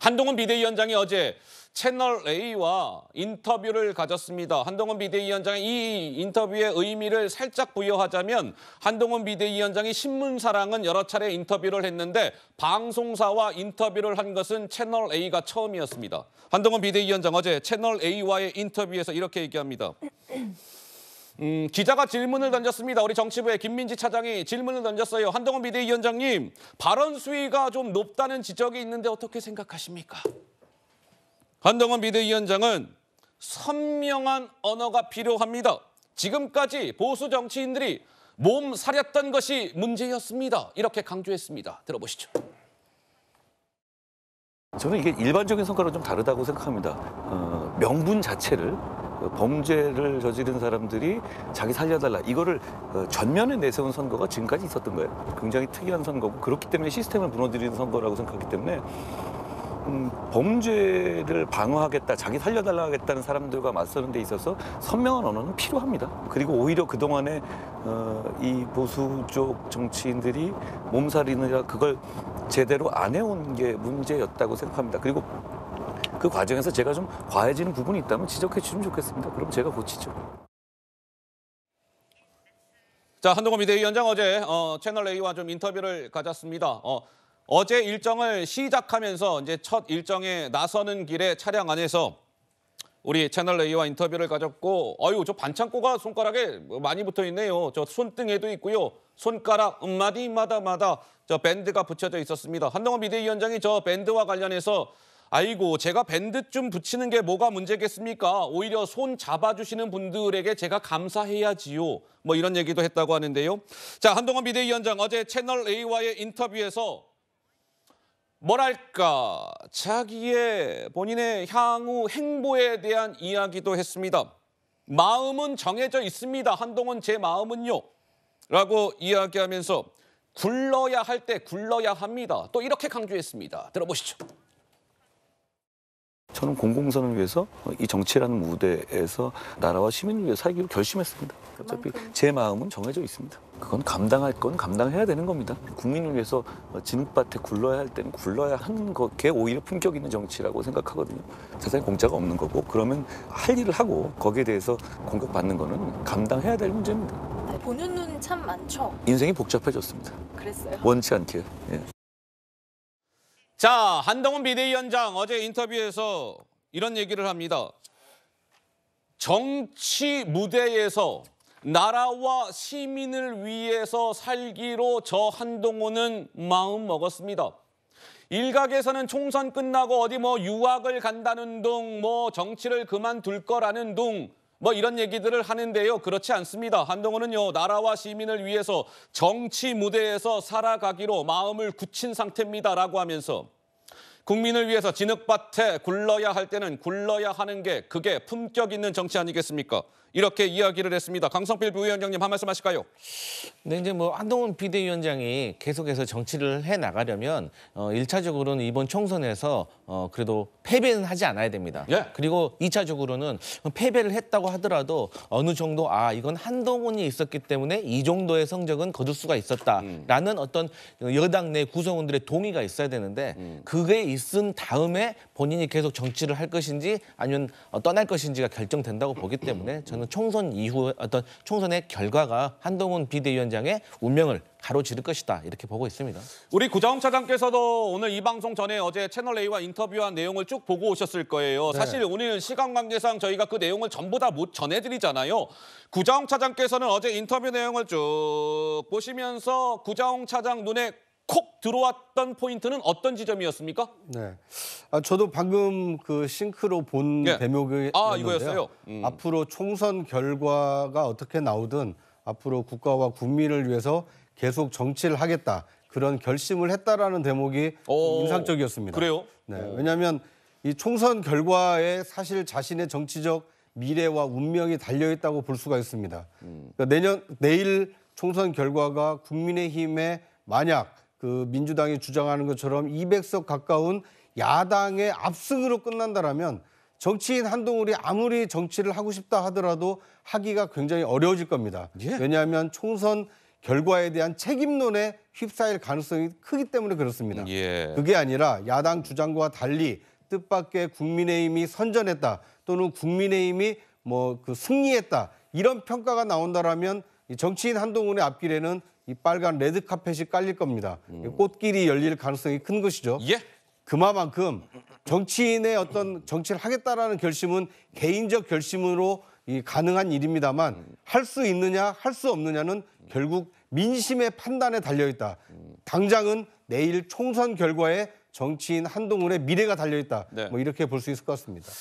한동훈 비대위원장이 어제 채널 A와 인터뷰를 가졌습니다. 한동훈 비대위원장의 이 인터뷰의 의미를 살짝 부여하자면 한동훈 비대위원장이 신문사랑은 여러 차례 인터뷰를 했는데 방송사와 인터뷰를 한 것은 채널 A가 처음이었습니다. 한동훈 비대위원장 어제 채널 A와의 인터뷰에서 이렇게 얘기합니다. 음, 기자가 질문을 던졌습니다. 우리 정치부의 김민지 차장이 질문을 던졌어요. 한동훈 비대위원장님, 발언 수위가 좀 높다는 지적이 있는데 어떻게 생각하십니까? 한동훈 비대위원장은 선명한 언어가 필요합니다. 지금까지 보수 정치인들이 몸 사렸던 것이 문제였습니다. 이렇게 강조했습니다. 들어보시죠. 저는 이게 일반적인 성과랑 좀 다르다고 생각합니다. 어, 명분 자체를 그 범죄를 저지른 사람들이 자기 살려달라 이거를 어, 전면에 내세운 선거가 지금까지 있었던 거예요. 굉장히 특이한 선거고 그렇기 때문에 시스템을 무너뜨리는 선거라고 생각하기 때문에 음, 범죄를 방어하겠다, 자기 살려달라 하겠다는 사람들과 맞서는 데 있어서 선명한 언어는 필요합니다. 그리고 오히려 그동안에 어, 이 보수 쪽 정치인들이 몸살이느라 그걸 제대로 안 해온 게 문제였다고 생각합니다. 그리고 그 과정에서 제가 좀 과해지는 부분이 있다면 지적해 주시면 좋겠습니다. 그럼 제가 고치죠. 자 한동훈 비대위원장 어제 어, 채널 A와 좀 인터뷰를 가졌습니다. 어, 어제 일정을 시작하면서 이제 첫 일정에 나서는 길에 차량 안에서 우리 채널 A와 인터뷰를 가졌고 어유 저 반창고가 손가락에 많이 붙어 있네요. 저 손등에도 있고요. 손가락 마디마다마다 저 밴드가 붙여져 있었습니다. 한동훈 비대위원장이 저 밴드와 관련해서 아이고 제가 밴드 좀 붙이는 게 뭐가 문제겠습니까? 오히려 손 잡아주시는 분들에게 제가 감사해야지요. 뭐 이런 얘기도 했다고 하는데요. 자 한동안 비대위원장 어제 채널 A와의 인터뷰에서 뭐랄까 자기의 본인의 향후 행보에 대한 이야기도 했습니다. 마음은 정해져 있습니다. 한동훈 제 마음은요. 라고 이야기하면서 굴러야 할 때 굴러야 합니다. 또 이렇게 강조했습니다. 들어보시죠. 저는 공공선을 위해서 이 정치라는 무대에서 나라와 시민을 위해 살기로 결심했습니다. 어차피 제 마음은 정해져 있습니다. 그건 감당할 건 감당해야 되는 겁니다. 국민을 위해서 진흙밭에 굴러야 할 때는 굴러야 하는 것게 오히려 품격 있는 정치라고 생각하거든요. 세상에 공짜가 없는 거고 그러면 할 일을 하고 거기에 대해서 공격받는 거는 감당해야 될 문제입니다. 보는 네, 눈참 많죠. 인생이 복잡해졌습니다. 그랬어요. 원치 않게. 예. 자, 한동훈 비대위원장 어제 인터뷰에서 이런 얘기를 합니다. 정치 무대에서 나라와 시민을 위해서 살기로 저 한동훈은 마음 먹었습니다. 일각에서는 총선 끝나고 어디 뭐 유학을 간다는 둥, 뭐 정치를 그만둘 거라는 둥뭐 이런 얘기들을 하는데요. 그렇지 않습니다. 한동훈은요. 나라와 시민을 위해서 정치 무대에서 살아가기로 마음을 굳힌 상태입니다라고 하면서 국민을 위해서 진흙밭에 굴러야 할 때는 굴러야 하는 게 그게 품격 있는 정치 아니겠습니까? 이렇게 이야기를 했습니다. 강성필 부위원장님 한 말씀 하실까요? 네, 이제 뭐 한동훈 비대위원장이 계속해서 정치를 해 나가려면 어, 1차적으로는 이번 총선에서 어, 그래도 패배는 하지 않아야 됩니다. 예. 그리고 2차적으로는 패배를 했다고 하더라도 어느 정도 아, 이건 한동훈이 있었기 때문에 이 정도의 성적은 거둘 수가 있었다라는 음. 어떤 여당 내 구성원들의 동의가 있어야 되는데 음. 그게 있은 다음에 본인이 계속 정치를 할 것인지 아니면 떠날 것인지가 결정된다고 보기 때문에 저는 총선 이후 어떤 총선의 결과가 한동훈 비대위원장의 운명을 가로지를 것이다 이렇게 보고 있습니다. 우리 구정 차장께서도 오늘 이 방송 전에 어제 채널A와 인터뷰한 내용을 쭉 보고 오셨을 거예요. 네. 사실 오늘 시간 관계상 저희가 그 내용을 전부 다 못 전해드리잖아요. 구정 차장께서는 어제 인터뷰 내용을 쭉 보시면서 구정 차장 눈에 콕 들어왔던 포인트는 어떤 지점이었습니까? 네. 아, 저도 방금 그 싱크로 본 예. 대목이 아, 이거였어요. 음. 앞으로 총선 결과가 어떻게 나오든 앞으로 국가와 국민을 위해서 계속 정치를 하겠다. 그런 결심을 했다라는 대목이 오, 인상적이었습니다. 그래요? 네. 왜냐하면 이 총선 결과에 사실 자신의 정치적 미래와 운명이 달려 있다고 볼 수가 있습니다. 음. 그러니까 내년 내일 총선 결과가 국민의힘에 만약 그 민주당이 주장하는 것처럼 200석 가까운 야당의 압승으로 끝난다라면 정치인 한동훈이 아무리 정치를 하고 싶다 하더라도 하기가 굉장히 어려워질 겁니다. 예. 왜냐하면 총선 결과에 대한 책임론에 휩싸일 가능성이 크기 때문에 그렇습니다. 예. 그게 아니라 야당 주장과 달리 뜻밖의 국민의힘이 선전했다 또는 국민의힘이 뭐 그 승리했다 이런 평가가 나온다라면 정치인 한동훈의 앞길에는 이 빨간 레드 카펫이 깔릴 겁니다. 음. 꽃길이 열릴 가능성이 큰 것이죠. 예. 그만큼 정치인의 어떤 정치를 하겠다라는 결심은 개인적 결심으로 이 가능한 일입니다만 음. 할수 있느냐 할 수 없느냐는 결국 민심의 판단에 달려 있다. 음. 당장은 내일 총선 결과에 정치인 한동훈의 미래가 달려 있다. 네. 뭐 이렇게 볼 수 있을 것 같습니다.